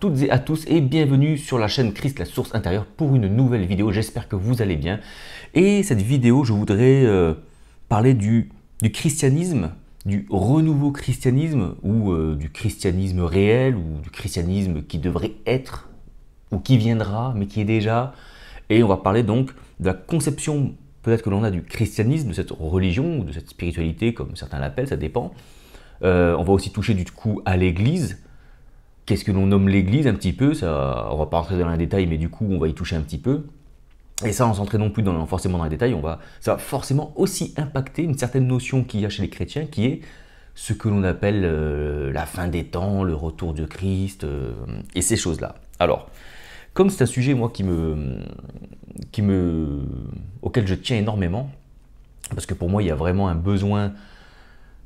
toutes et à tous et bienvenue sur la chaîne Christ la source intérieure pour une nouvelle vidéo. J'espère que vous allez bien. Et cette vidéo, je voudrais euh, parler du, christianisme, du renouveau christianisme ou euh, du christianisme réel ou du christianisme qui devrait être ou qui viendra mais qui est déjà. Et on va parler donc de la conception peut-être que l'on a du christianisme, de cette religion ou de cette spiritualité comme certains l'appellent, ça dépend. Euh, on va aussi toucher du coup à l'Église qu'est-ce que l'on nomme l'Église un petit peu, ça, on va pas rentrer dans les détails, mais du coup on va y toucher un petit peu. Et ça, on s'entrer non plus forcément dans les détails, on va, ça va forcément aussi impacter une certaine notion qu'il y a chez les chrétiens, qui est ce que l'on appelle euh, la fin des temps, le retour de Christ, euh, et ces choses-là. Alors, comme c'est un sujet, moi, qui me, qui me, auquel je tiens énormément, parce que pour moi, il y a vraiment un besoin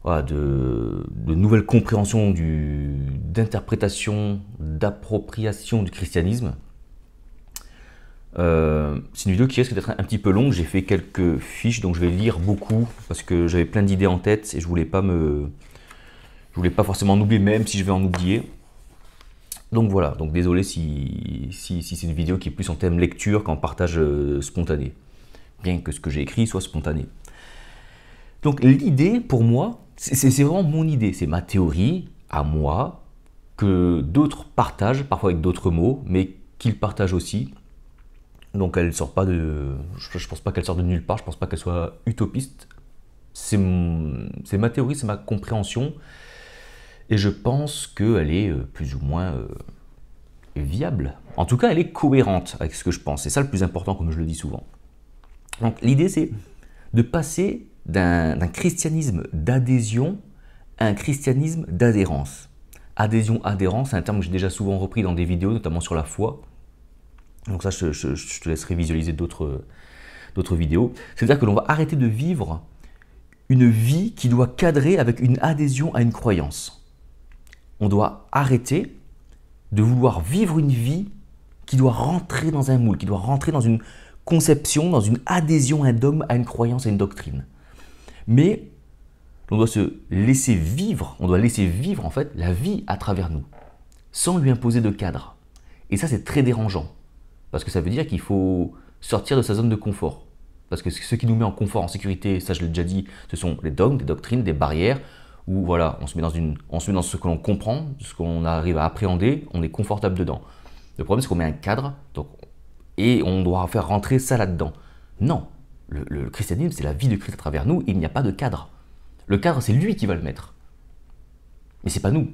de, nouvelles compréhensions d'interprétation, d'appropriation du christianisme. Euh, c'est une vidéo qui risque d'être un, petit peu longue. J'ai fait quelques fiches, donc je vais lire beaucoup parce que j'avais plein d'idées en tête et je voulais pas me, je voulais pas forcément en oublier, même si je vais en oublier. Donc voilà. Donc désolé si c'est une vidéo qui est plus en thème lecture qu'en partage euh, spontané, bien que ce que j'ai écrit soit spontané. Donc l'idée pour moi, c'est vraiment mon idée, c'est ma théorie à moi, que d'autres partagent, parfois avec d'autres mots, mais qu'ils partagent aussi. Donc elle sort pas de. Je pense pas qu'elle sorte de nulle part, je pense pas qu'elle soit utopiste. C'est ma théorie, c'est ma compréhension. Et je pense qu'elle est euh, plus ou moins euh, viable. En tout cas, elle est cohérente avec ce que je pense. C'est ça le plus important, comme je le dis souvent. Donc l'idée, c'est de passer d'un christianisme d'adhésion à un christianisme d'adhérence. Adhésion-adhérence, c'est un terme que j'ai déjà souvent repris dans des vidéos, notamment sur la foi. Donc ça, je, te laisserai visualiser d'autres vidéos. C'est-à-dire que l'on va arrêter de vivre une vie qui doit cadrer avec une adhésion à une croyance. On doit arrêter de vouloir vivre une vie qui doit rentrer dans un moule, qui doit rentrer dans une conception, dans une adhésion à un dogme, à une croyance, à une doctrine mais on doit se laisser vivre, on doit laisser vivre en fait la vie à travers nous, sans lui imposer de cadre. Et ça, c'est très dérangeant, parce que ça veut dire qu'il faut sortir de sa zone de confort. Parce que ce qui nous met en confort, en sécurité, ça je l'ai déjà dit, ce sont les dogmes, des doctrines, des barrières, où voilà, on se met dans, une, on se dans ce que l'on comprend, ce qu'on arrive à appréhender, on est confortable dedans. Le problème, c'est qu'on met un cadre, et on doit faire rentrer ça là-dedans. Non, le, christianisme, c'est la vie de Christ à travers nous, il n'y a pas de cadre. Le cadre, c'est lui qui va le mettre. Mais c'est pas nous.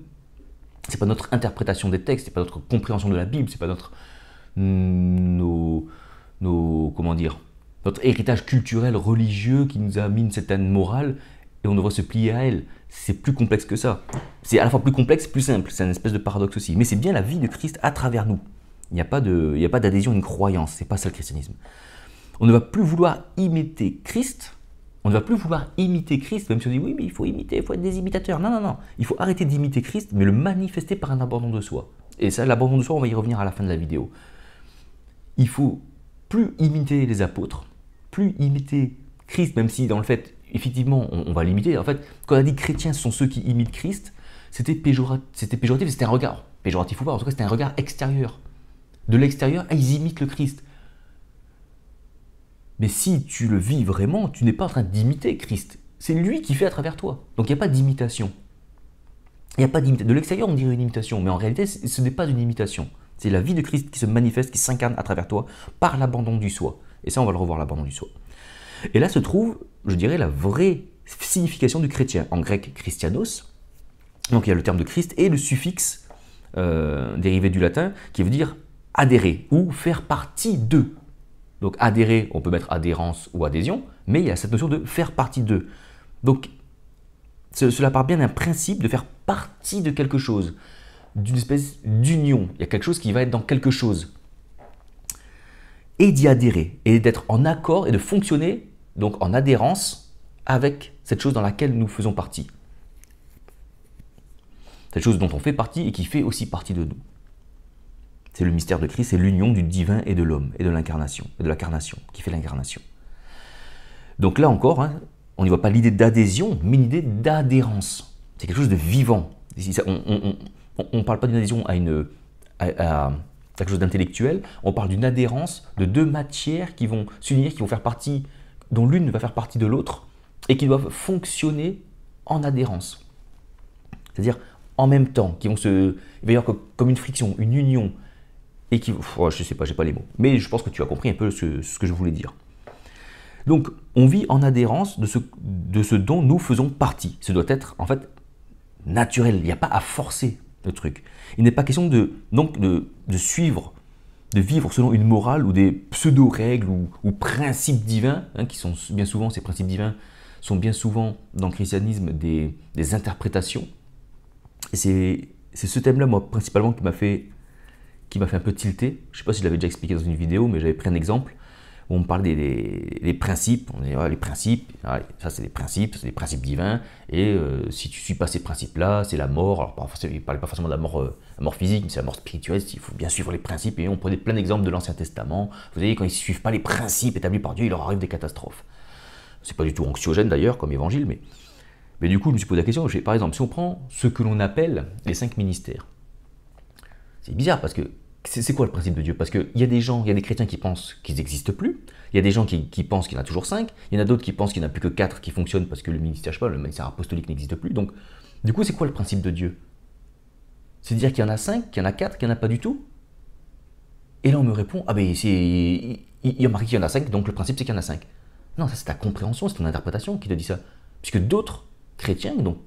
C'est pas notre interprétation des textes, c'est pas notre compréhension de la Bible, c'est pas notre mm, nos, comment dire notre héritage culturel religieux qui nous a mis une certaine morale et on devrait se plier à elle. C'est plus complexe que ça. C'est à la fois plus complexe, plus simple. C'est un espèce de paradoxe aussi. Mais c'est bien la vie de Christ à travers nous. Il n'y a pas d'adhésion à une croyance. C'est pas ça le christianisme. On ne va plus vouloir imiter Christ, on ne va plus vouloir imiter Christ, même si on dit oui, mais il faut imiter, il faut être des imitateurs. Non, non, non. Il faut arrêter d'imiter Christ, mais le manifester par un abandon de soi. Et ça, l'abandon de soi, on va y revenir à la fin de la vidéo. Il faut plus imiter les apôtres, plus imiter Christ, même si dans le fait, effectivement, on, va l'imiter. En fait, quand on a dit chrétiens sont ceux qui imitent Christ, c'était péjoratif, c'était un regard, péjoratif ou pas, en tout cas, c'était un regard extérieur. De l'extérieur, ils imitent le Christ. Mais si tu le vis vraiment, tu n'es pas en train d'imiter Christ. C'est lui qui fait à travers toi. Donc il n'y a pas d'imitation. Il a pas d'imitation. De l'extérieur, on dirait une imitation, mais en réalité, ce n'est pas une imitation. C'est la vie de Christ qui se manifeste, qui s'incarne à travers toi par l'abandon du soi. Et ça, on va le revoir, l'abandon du soi. Et là se trouve, je dirais, la vraie signification du chrétien. En grec, christianos. Donc il y a le terme de Christ et le suffixe euh, dérivé du latin qui veut dire adhérer ou faire partie d'eux. Donc adhérer, on peut mettre adhérence ou adhésion, mais il y a cette notion de faire partie d'eux. Donc cela part bien d'un principe de faire partie de quelque chose, d'une espèce d'union. Il y a quelque chose qui va être dans quelque chose. Et d'y adhérer, et d'être en accord et de fonctionner, donc en adhérence avec cette chose dans laquelle nous faisons partie. Cette chose dont on fait partie et qui fait aussi partie de nous. C'est le mystère de Christ, c'est l'union du divin et de l'homme, et de l'incarnation, et de la qui fait l'incarnation. Donc là encore, hein, on n'y voit pas l'idée d'adhésion, mais l'idée d'adhérence. C'est quelque chose de vivant. On ne parle pas d'une adhésion à, une, quelque chose d'intellectuel, on parle d'une adhérence de deux matières qui vont s'unir, qui vont faire partie, dont l'une va faire partie de l'autre, et qui doivent fonctionner en adhérence. C'est-à-dire en même temps, qui vont se... Il va y avoir comme une friction, une union, et qui... je sais pas, j'ai pas les mots. Mais je pense que tu as compris un peu ce, que je voulais dire. Donc, on vit en adhérence de ce, de ce dont nous faisons partie. Ce doit être, en fait, naturel. Il n'y a pas à forcer le truc. Il n'est pas question de, donc, de, suivre, de vivre selon une morale ou des pseudo-règles ou, principes divins, hein, qui sont bien souvent, ces principes divins sont bien souvent, dans le christianisme, des, interprétations. c'est ce thème-là, moi, principalement, qui m'a fait qui m'a fait un peu tilter. Je ne sais pas si je l'avais déjà expliqué dans une vidéo, mais j'avais pris un exemple où on parle des, principes. On dit les principes, ah, ça c'est des principes, c'est des principes divins. Et euh, si tu ne suis pas ces principes-là, c'est la mort. Alors, il ne parlait pas forcément de euh, la mort, physique, mais c'est la mort spirituelle. Il faut bien suivre les principes. Et on prenait plein d'exemples de l'Ancien Testament. Vous voyez, quand ils ne suivent pas les principes établis par Dieu, il leur arrive des catastrophes. C'est pas du tout anxiogène d'ailleurs comme évangile, mais. Mais du coup, je me suis posé la question, par exemple, si on prend ce que l'on appelle les cinq ministères, c'est bizarre parce que c'est quoi le principe de Dieu Parce qu'il y a des gens, il y a des chrétiens qui pensent qu'ils n'existent plus, il y a des gens qui, pensent qu'il y en a toujours cinq, il y en a d'autres qui pensent qu'il n'y en a plus que quatre qui fonctionnent parce que le ministère, apostolique n'existe plus. Donc, du coup, c'est quoi le principe de Dieu C'est dire qu'il y en a cinq, qu'il y en a quatre, qu'il n'y en a pas du tout Et là, on me répond, ah ben, il, y a marqué qu'il y en a cinq, donc le principe c'est qu'il y en a cinq. Non, ça c'est ta compréhension, c'est ton interprétation qui te dit ça. Puisque d'autres chrétiens, donc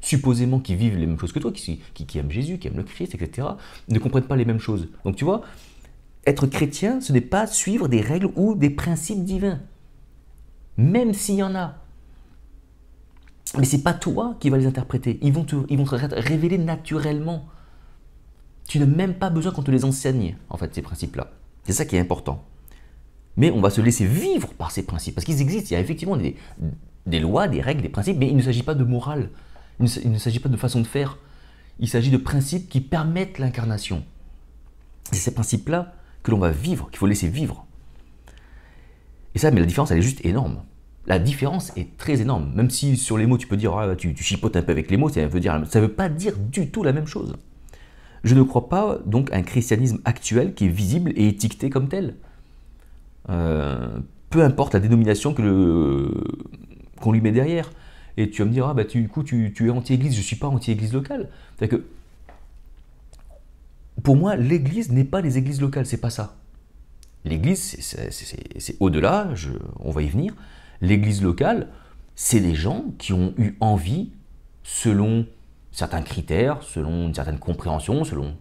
supposément qui vivent les mêmes choses que toi, qui, aiment Jésus, qui aiment le Christ, etc., ne comprennent pas les mêmes choses. Donc tu vois, être chrétien, ce n'est pas suivre des règles ou des principes divins, même s'il y en a. Mais c'est pas toi qui vas les interpréter. Ils vont te, ils vont te révéler naturellement. Tu n'as même pas besoin qu'on te les enseigne, en fait, ces principes-là. C'est ça qui est important. Mais on va se laisser vivre par ces principes, parce qu'ils existent. Il y a effectivement des lois, des règles, des principes, mais il ne s'agit pas de morale. Il ne, s'agit pas de façon de faire, il s'agit de principes qui permettent l'incarnation. C'est ces principes-là que l'on va vivre, qu'il faut laisser vivre. Et ça, mais la différence, elle est juste énorme. La différence est très énorme. Même si sur les mots, tu peux dire, ah, tu, chipotes un peu avec les mots, ça veut dire, ça veut pas dire du tout la même chose. Je ne crois pas donc à un christianisme actuel qui est visible et étiqueté comme tel. Euh, peu importe la dénomination que qu'on lui met derrière. Et tu vas me dire, ah bah tu, du coup, tu, es anti-église, je ne suis pas anti-église locale. cest que pour moi, l'église n'est pas les églises locales, c'est pas ça. L'église, c'est au-delà, on va y venir. L'église locale, c'est les gens qui ont eu envie, selon certains critères, selon une certaine compréhension, selon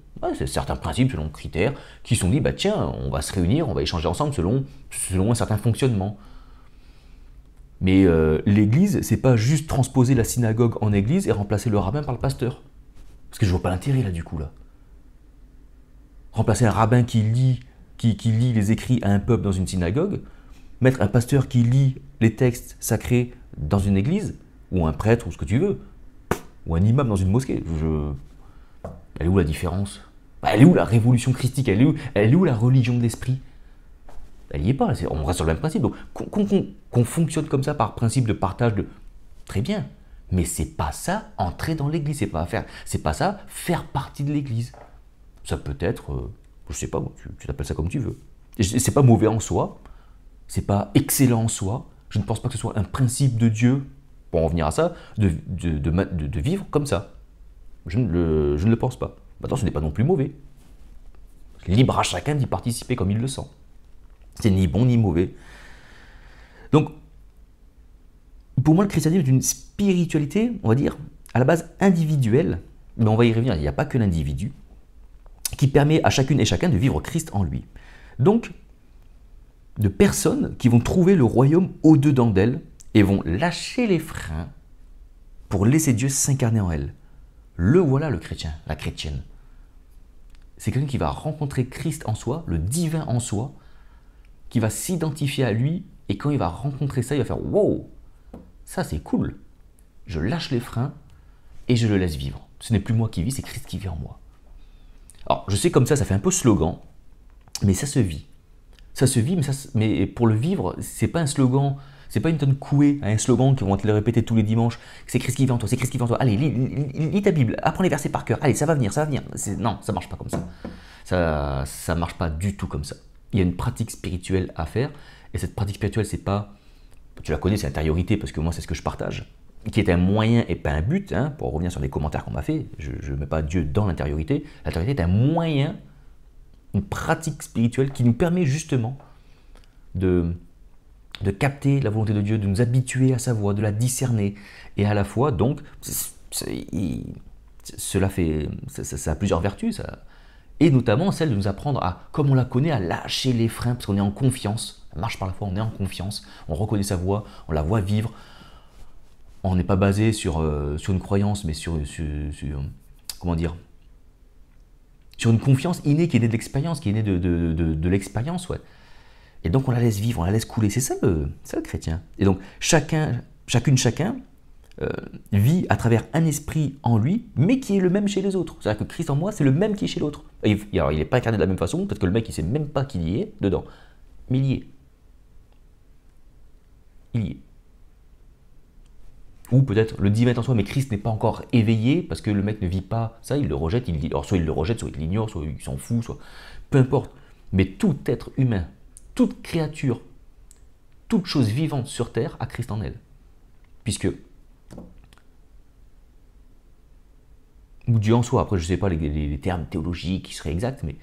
certains principes, selon critères, qui se sont dit, bah tiens, on va se réunir, on va échanger ensemble selon, selon un certain fonctionnement. Mais euh, l'église, c'est pas juste transposer la synagogue en église et remplacer le rabbin par le pasteur. Parce que je vois pas l'intérêt là du coup là. Remplacer un rabbin qui lit, qui, lit les écrits à un peuple dans une synagogue, mettre un pasteur qui lit les textes sacrés dans une église, ou un prêtre, ou ce que tu veux, ou un imam dans une mosquée. Je... Elle est où la différence bah, Elle est où la révolution christique elle où, elle est où la religion de l'esprit elle n'y est pas. on reste sur le même principe. Donc, qu'on fonctionne comme ça par principe de partage de. Très bien. Mais c'est pas ça, entrer dans l'église. C'est pas, faire, pas ça, faire partie de l'église. Ça peut être. je euh, je sais pas, tu, t'appelles ça comme tu veux. C'est pas mauvais en soi. C'est pas excellent en soi. Je ne pense pas que ce soit un principe de Dieu, pour en venir à ça, de, de, vivre comme ça. Je ne, le, je ne le pense pas. Maintenant, ce n'est pas non plus mauvais. Libre à chacun d'y participer comme il le sent. C'est ni bon ni mauvais. Donc, pour moi, le christianisme est une spiritualité, on va dire, à la base individuelle, mais on va y revenir, il n'y a pas que l'individu, qui permet à chacune et chacun de vivre Christ en lui. Donc, de personnes qui vont trouver le royaume au-dedans d'elles et vont lâcher les freins pour laisser Dieu s'incarner en elles. Le voilà le chrétien, la chrétienne. C'est quelqu'un qui va rencontrer Christ en soi, le divin en soi, qui va s'identifier à lui et quand il va rencontrer ça, il va faire wow, ça c'est cool. Je lâche les freins et je le laisse vivre. Ce n'est plus moi qui vis, c'est Christ qui vit en moi. Alors, je sais comme ça, ça fait un peu slogan, mais ça se vit. Ça se vit, mais, pour le vivre, c'est pas un slogan, c'est pas une tonne couée, à un slogan qui vont te le répéter tous les dimanches. C'est Christ qui vit en toi, c'est Christ qui vit en toi. Allez, lis, ta Bible, apprends les versets par cœur. Allez, ça va venir, ça va venir. Non, ça marche pas comme ça. Ça, ça marche pas du tout comme ça il y a une pratique spirituelle à faire. Et cette pratique spirituelle, c'est pas, tu la connais, c'est l'intériorité, parce que moi, c'est ce que je partage, qui est un moyen et pas un but, hein, pour revenir sur les commentaires qu'on m'a fait, je ne mets pas Dieu dans l'intériorité, l'intériorité est un moyen, une pratique spirituelle qui nous permet justement de, de capter la volonté de Dieu, de nous habituer à sa voix, de la discerner, et à la fois, donc, cela fait, ça, a plusieurs vertus, ça, et notamment celle de nous apprendre à, comme on la connaît, à lâcher les freins parce qu'on est en confiance. Ça marche par la foi, on est en confiance, on reconnaît sa voix, on la voit vivre. On n'est pas basé sur, euh, sur une croyance, mais sur, sur, comment dire sur une confiance innée qui est née de l'expérience, qui est née de, de, de l'expérience, ouais. Et donc on la laisse vivre, on la laisse couler. C'est ça le, ça le chrétien. Et donc chacun, chacune, chacun, euh, vit à travers un esprit en lui, mais qui est le même chez les autres. C'est-à-dire que Christ en moi, c'est le même qui est chez l'autre. Alors, il n'est pas incarné de la même façon, peut-être que le mec, il ne sait même pas qu'il y est dedans, mais il y est. Il y est. Ou peut-être le divin est en soi, mais Christ n'est pas encore éveillé parce que le mec ne vit pas ça, il le rejette, il dit, alors soit il le rejette, soit il l'ignore, soit il s'en fout, soit peu importe. Mais tout être humain, toute créature, toute chose vivante sur terre a Christ en elle. Puisque ou Dieu en soi, après je ne sais pas les, termes théologiques qui seraient exacts, mais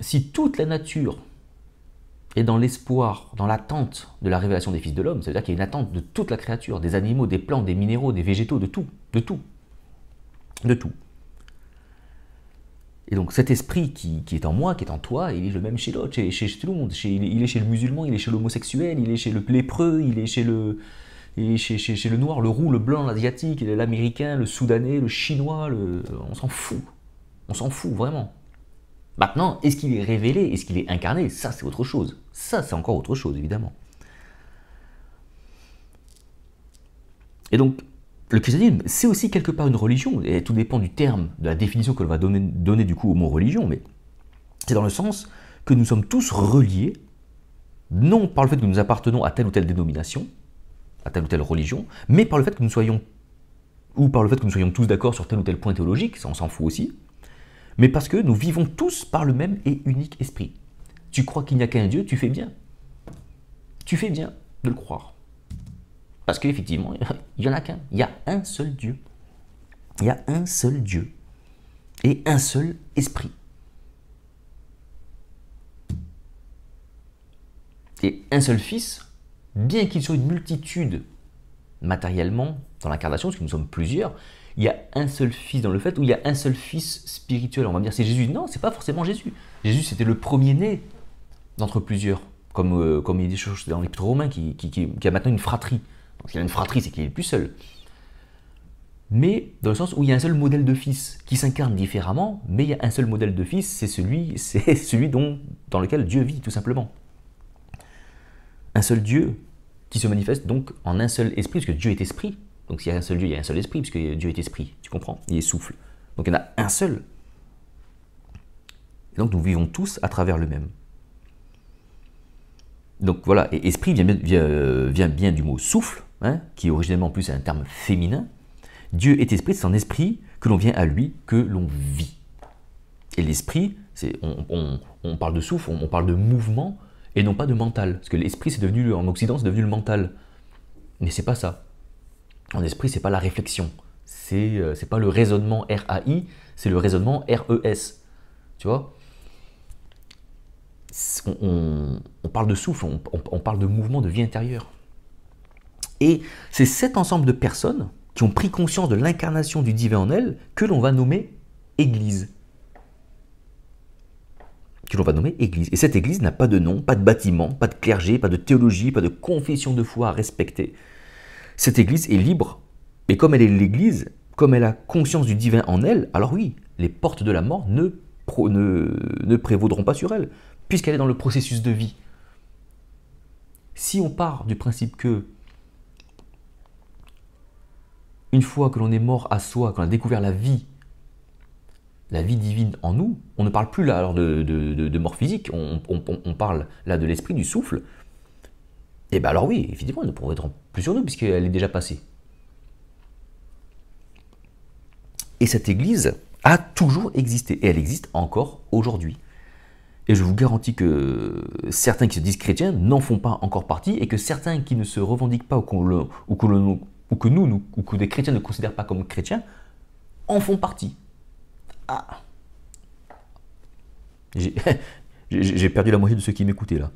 si toute la nature est dans l'espoir, dans l'attente de la révélation des fils de l'homme, ça veut dire qu'il y a une attente de toute la créature, des animaux, des plantes, des minéraux, des végétaux, de tout, de tout, de tout. Et donc cet esprit qui, est en moi, qui est en toi, il est le même chez l'autre, chez, tout le monde. il, est, il, est, chez le musulman, il est chez l'homosexuel, il est chez le lépreux, il est chez le, et chez, le noir, le roux, le blanc, l'asiatique, l'américain, le soudanais, le chinois, euh, on s'en fout. On s'en fout vraiment. Maintenant, est-ce qu'il est révélé Est-ce qu'il est incarné Ça, c'est autre chose. Ça, c'est encore autre chose, évidemment. Et donc, le christianisme, c'est aussi quelque part une religion, et tout dépend du terme, de la définition que l'on va donner, donner du coup au mot religion, mais c'est dans le sens que nous sommes tous reliés, non par le fait que nous appartenons à telle ou telle dénomination, à telle ou telle religion, mais par le fait que nous soyons ou par le fait que nous soyons tous d'accord sur tel ou tel point théologique, ça on s'en fout aussi, mais parce que nous vivons tous par le même et unique esprit. Tu crois qu'il n'y a qu'un Dieu, tu fais bien. Tu fais bien de le croire. Parce qu'effectivement, il n'y en a qu'un. Il y a un seul Dieu. Il y a un seul Dieu. Et un seul esprit. Et un seul Fils bien qu'il soit une multitude matériellement dans l'incarnation, parce que nous sommes plusieurs, il y a un seul fils dans le fait, ou il y a un seul fils spirituel. On va dire c'est Jésus. Non, c'est pas forcément Jésus. Jésus c'était le premier-né d'entre plusieurs, comme, euh, comme il y a des choses dans l'Épître romain qui, qui, a maintenant une fratrie. Donc il y a une fratrie, c'est qu'il est plus seul. Mais dans le sens où il y a un seul modèle de fils qui s'incarne différemment, mais il y a un seul modèle de fils, c'est celui, c'est celui dont, dans lequel Dieu vit tout simplement un seul Dieu qui se manifeste donc en un seul esprit, parce que Dieu est esprit. Donc s'il y a un seul Dieu, il y a un seul esprit, puisque Dieu est esprit, tu comprends Il est souffle. Donc il y en a un seul. donc nous vivons tous à travers le même. Donc voilà, et esprit vient, bien euh, du mot souffle, hein, qui originellement en plus est un terme féminin. Dieu est esprit, c'est en esprit que l'on vient à lui, que l'on vit. Et l'esprit, on, on, parle de souffle, on parle de mouvement, et non pas de mental. Parce que l'esprit, c'est devenu, en Occident, c'est devenu le mental. Mais c'est pas ça. En esprit, c'est pas la réflexion. C'est n'est euh, pas le raisonnement RAI, c'est le raisonnement RES. Tu vois on, parle de souffle, on parle de mouvement, de vie intérieure. Et c'est cet ensemble de personnes qui ont pris conscience de l'incarnation du divin en elles que l'on va nommer Église que l'on va nommer Église. Et cette Église n'a pas de nom, pas de bâtiment, pas de clergé, pas de théologie, pas de confession de foi à respecter. Cette Église est libre. Et comme elle est l'Église, comme elle a conscience du divin en elle, alors oui, les portes de la mort ne, ne, ne prévaudront pas sur elle, puisqu'elle est dans le processus de vie. Si on part du principe que une fois que l'on est mort à soi, qu'on a découvert la vie la vie divine en nous, on ne parle plus là alors de, mort physique, on, parle là de l'esprit, du souffle, et eh bien alors oui, évidemment, elle ne pourrait être plus sur nous puisqu'elle est déjà passée. Et cette Église a toujours existé, et elle existe encore aujourd'hui. Et je vous garantis que certains qui se disent chrétiens n'en font pas encore partie, et que certains qui ne se revendiquent pas ou, que, nous, nous, ou que des chrétiens ne considèrent pas comme chrétiens, en font partie. Ah J'ai perdu la moitié de ceux qui m'écoutaient là.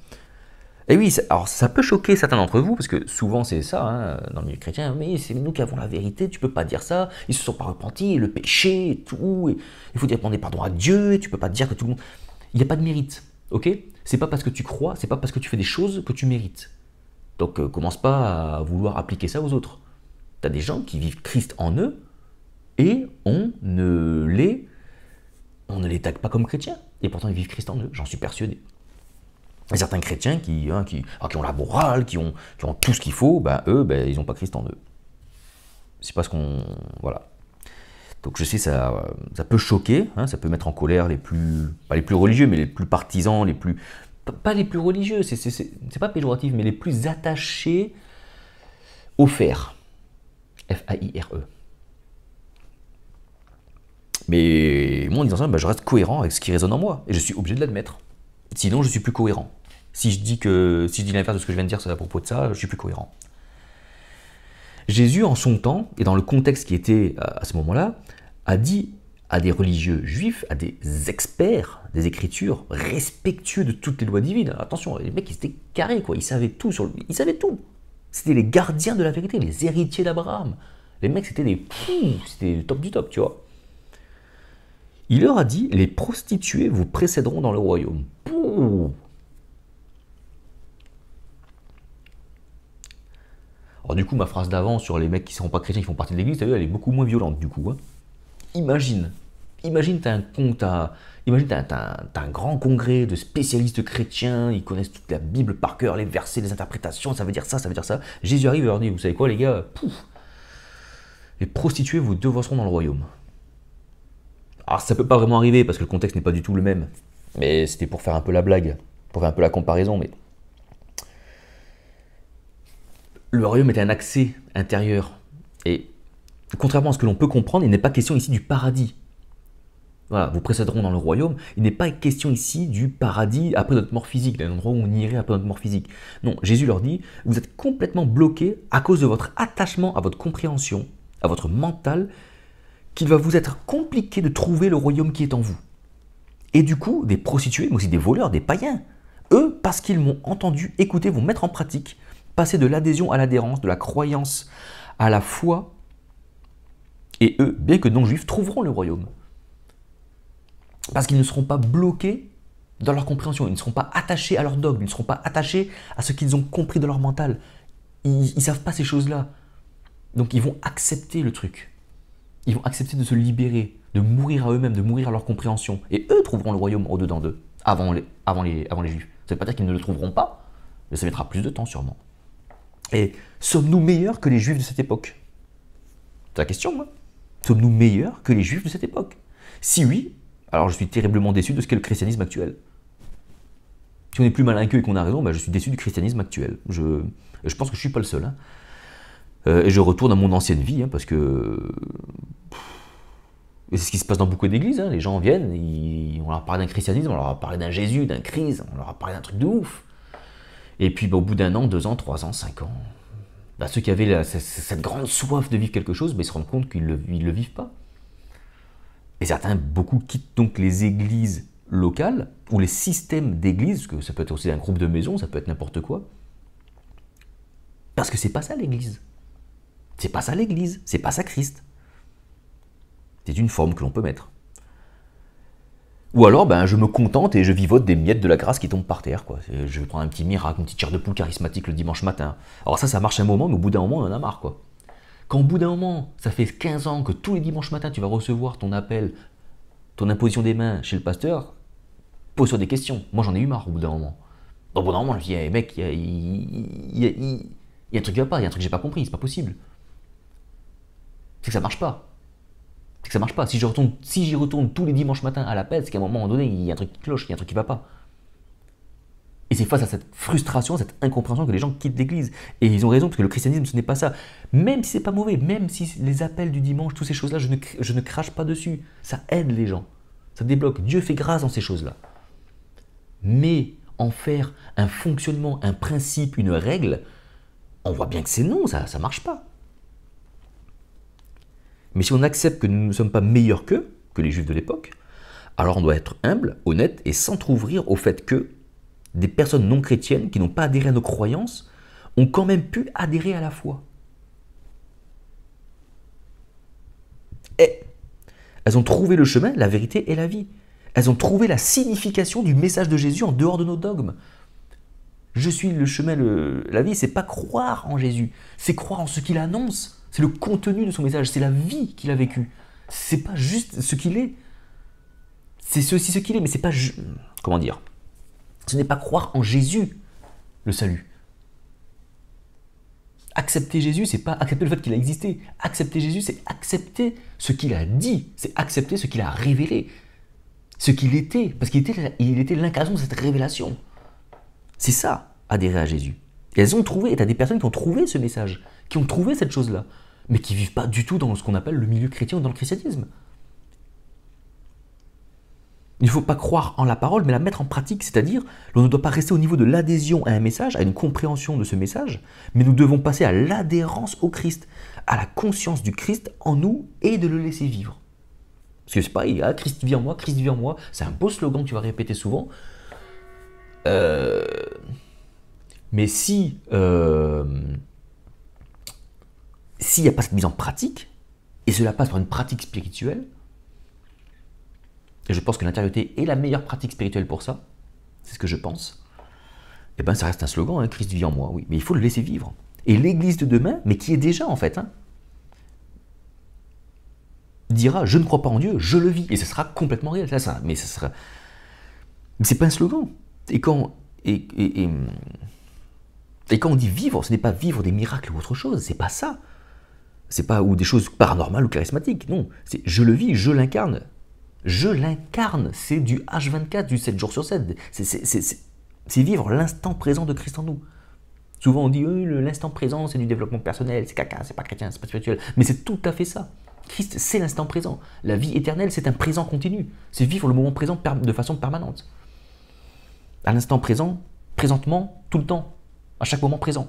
Et eh oui, alors ça peut choquer certains d'entre vous, parce que souvent c'est ça, hein, dans le milieu chrétien, mais c'est nous qui avons la vérité, tu peux pas dire ça, ils se sont pas repentis, le péché et tout, il faut demander pardon à Dieu, tu tu peux pas dire que tout le monde... Il n'y a pas de mérite, ok C'est pas parce que tu crois, c'est pas parce que tu fais des choses que tu mérites. Donc euh, commence pas à vouloir appliquer ça aux autres. Tu as des gens qui vivent Christ en eux, et on ne les on ne les tague pas comme chrétiens. Et pourtant, ils vivent Christ en eux, j'en suis persuadé. certains chrétiens qui, hein, ah, qui, ont la morale, qui ont, tout ce qu'il faut, ben, eux, ben, ils n'ont pas Christ en eux. C'est parce qu'on. Voilà. Donc je sais, ça, ça peut choquer, hein, ça peut mettre en colère les plus. pas les plus religieux, mais les plus partisans, les plus. pas les plus religieux, c'est pas péjoratif, mais les plus attachés au faire. F-A-I-R-E. Mais moi, en disant ça, bah, je reste cohérent avec ce qui résonne en moi. Et je suis obligé de l'admettre. Sinon, je suis plus cohérent. Si je dis si l'inverse de ce que je viens de dire à propos de ça, je suis plus cohérent. Jésus, en son temps, et dans le contexte qui était à ce moment-là, a dit à des religieux juifs, à des experts des Écritures, respectueux de toutes les lois divines. Attention, les mecs, ils étaient carrés, quoi. Ils savaient tout sur le... Ils savaient tout. C'était les gardiens de la vérité, les héritiers d'Abraham. Les mecs, c'était des... C'était le top du top, tu vois. Il leur a dit Les prostituées vous précéderont dans le royaume. Pouh Alors, du coup, ma phrase d'avant sur les mecs qui ne seront pas chrétiens, qui font partie de l'église, elle est beaucoup moins violente, du coup. Hein. Imagine, imagine, t'as un compte à. Imagine, t'as un, grand congrès de spécialistes chrétiens, ils connaissent toute la Bible par cœur, les versets, les interprétations, ça veut dire ça, ça veut dire ça. Jésus arrive et leur dit Vous savez quoi, les gars Pouf Les prostituées vous devanceront dans le royaume. Alors ça peut pas vraiment arriver parce que le contexte n'est pas du tout le même. Mais c'était pour faire un peu la blague, pour faire un peu la comparaison. Mais le royaume est un accès intérieur. Et contrairement à ce que l'on peut comprendre, il n'est pas question ici du paradis. Voilà, vous précéderons dans le royaume. Il n'est pas question ici du paradis après notre mort physique, d'un endroit où on irait après notre mort physique. Non, Jésus leur dit, vous êtes complètement bloqués à cause de votre attachement à votre compréhension, à votre mental qu'il va vous être compliqué de trouver le royaume qui est en vous. Et du coup, des prostituées, mais aussi des voleurs, des païens, eux, parce qu'ils m'ont entendu, écouter, vont mettre en pratique, passer de l'adhésion à l'adhérence, de la croyance à la foi, et eux, bien que non-juifs, trouveront le royaume. Parce qu'ils ne seront pas bloqués dans leur compréhension, ils ne seront pas attachés à leur dogme, ils ne seront pas attachés à ce qu'ils ont compris de leur mental. Ils ne savent pas ces choses-là. Donc ils vont accepter le truc ils vont accepter de se libérer, de mourir à eux-mêmes, de mourir à leur compréhension. Et eux trouveront le royaume au-dedans d'eux, avant les, avant, les, avant les juifs. Ça ne veut pas dire qu'ils ne le trouveront pas, mais ça mettra plus de temps sûrement. Et sommes-nous meilleurs que les juifs de cette époque C'est la question, moi. Sommes-nous meilleurs que les juifs de cette époque Si oui, alors je suis terriblement déçu de ce qu'est le christianisme actuel. Si on est plus malin qu'eux et qu'on a raison, ben je suis déçu du christianisme actuel. Je, je pense que je ne suis pas le seul. Hein. Euh, et je retourne à mon ancienne vie, hein, parce que c'est ce qui se passe dans beaucoup d'églises. Hein. Les gens viennent, on leur parle d'un christianisme, on leur parle d'un Jésus, d'un Christ, on leur parle d'un truc de ouf. Et puis bah, au bout d'un an, deux ans, trois ans, cinq ans, bah, ceux qui avaient cette grande soif de vivre quelque chose, bah, ils se rendent compte qu'ils ne le, vivent pas. Et certains, beaucoup, quittent donc les églises locales ou les systèmes d'églises, que ça peut être aussi un groupe de maisons, ça peut être n'importe quoi, parce que c'est pas ça l'église. C'est pas ça l'église, c'est pas ça Christ. C'est une forme que l'on peut mettre. Ou alors, ben, je me contente et je vivote des miettes de la grâce qui tombent par terre. Quoi. Je prendre un petit miracle, un petit chair de poule charismatique le dimanche matin. Alors ça, ça marche un moment, mais au bout d'un moment, on en a marre. Quoi. Quand au bout d'un moment, ça fait 15 ans que tous les dimanches matins, tu vas recevoir ton appel, ton imposition des mains chez le pasteur, pose-toi des questions. Moi, j'en ai eu marre au bout d'un moment. Au bout d'un moment, je me dis, eh, mec, il y, a un truc qui va pas, il y a un truc que j'ai pas compris, c'est pas possible. C'est que ça marche pas. C'est que ça marche pas. Si j'y retourne, si retourne tous les dimanches matins à la c'est qu'à un moment donné, il y a un truc qui cloche, il y a un truc qui va pas. Et c'est face à cette frustration, cette incompréhension que les gens quittent l'Église. Et ils ont raison, parce que le christianisme, ce n'est pas ça. Même si c'est pas mauvais, même si les appels du dimanche, toutes ces choses-là, je ne, je ne crache pas dessus. Ça aide les gens. Ça débloque. Dieu fait grâce dans ces choses-là. Mais en faire un fonctionnement, un principe, une règle, on voit bien que c'est non, ça ne marche pas. Mais si on accepte que nous ne sommes pas meilleurs qu'eux, que les juifs de l'époque, alors on doit être humble, honnête et s'entrouvrir au fait que des personnes non chrétiennes qui n'ont pas adhéré à nos croyances ont quand même pu adhérer à la foi. Et elles ont trouvé le chemin, la vérité et la vie. Elles ont trouvé la signification du message de Jésus en dehors de nos dogmes. Je suis le chemin, la vie, c'est pas croire en Jésus, c'est croire en ce qu'il annonce c'est le contenu de son message, c'est la vie qu'il a vécue. C'est pas juste ce qu'il est. C'est aussi ce qu'il est, mais c'est pas. Comment dire Ce n'est pas croire en Jésus, le salut. Accepter Jésus, c'est pas accepter le fait qu'il a existé. Accepter Jésus, c'est accepter ce qu'il a dit, c'est accepter ce qu'il a révélé, ce qu'il était, parce qu'il était il était l'incarnation de cette révélation. C'est ça, adhérer à Jésus. Et elles ont trouvé, et des personnes qui ont trouvé ce message qui ont trouvé cette chose-là, mais qui ne vivent pas du tout dans ce qu'on appelle le milieu chrétien ou dans le christianisme. Il ne faut pas croire en la parole, mais la mettre en pratique, c'est-à-dire l'on ne doit pas rester au niveau de l'adhésion à un message, à une compréhension de ce message, mais nous devons passer à l'adhérence au Christ, à la conscience du Christ en nous et de le laisser vivre. Parce que c'est pareil, a Christ vit en moi, Christ vit en moi, c'est un beau slogan que tu vas répéter souvent. Euh, mais si euh, s'il n'y a pas cette mise en pratique, et cela passe par une pratique spirituelle, et je pense que l'intériorité est la meilleure pratique spirituelle pour ça, c'est ce que je pense, et eh bien ça reste un slogan, hein, Christ vit en moi, oui, mais il faut le laisser vivre. Et l'Église de demain, mais qui est déjà en fait, hein, dira je ne crois pas en Dieu, je le vis, et ce sera complètement réel, ça, ça mais ce sera... c'est pas un slogan. Et quand... et quand on dit vivre, ce n'est pas vivre des miracles ou autre chose, c'est pas ça. C'est pas ou des choses paranormales ou charismatiques. Non, c'est je le vis, je l'incarne. Je l'incarne. C'est du H24, du 7 jours sur 7. C'est vivre l'instant présent de Christ en nous. Souvent on dit l'instant présent, c'est du développement personnel, c'est caca, c'est pas chrétien, c'est pas spirituel. Mais c'est tout à fait ça. Christ, c'est l'instant présent. La vie éternelle, c'est un présent continu. C'est vivre le moment présent de façon permanente. À l'instant présent, présentement, tout le temps, à chaque moment présent.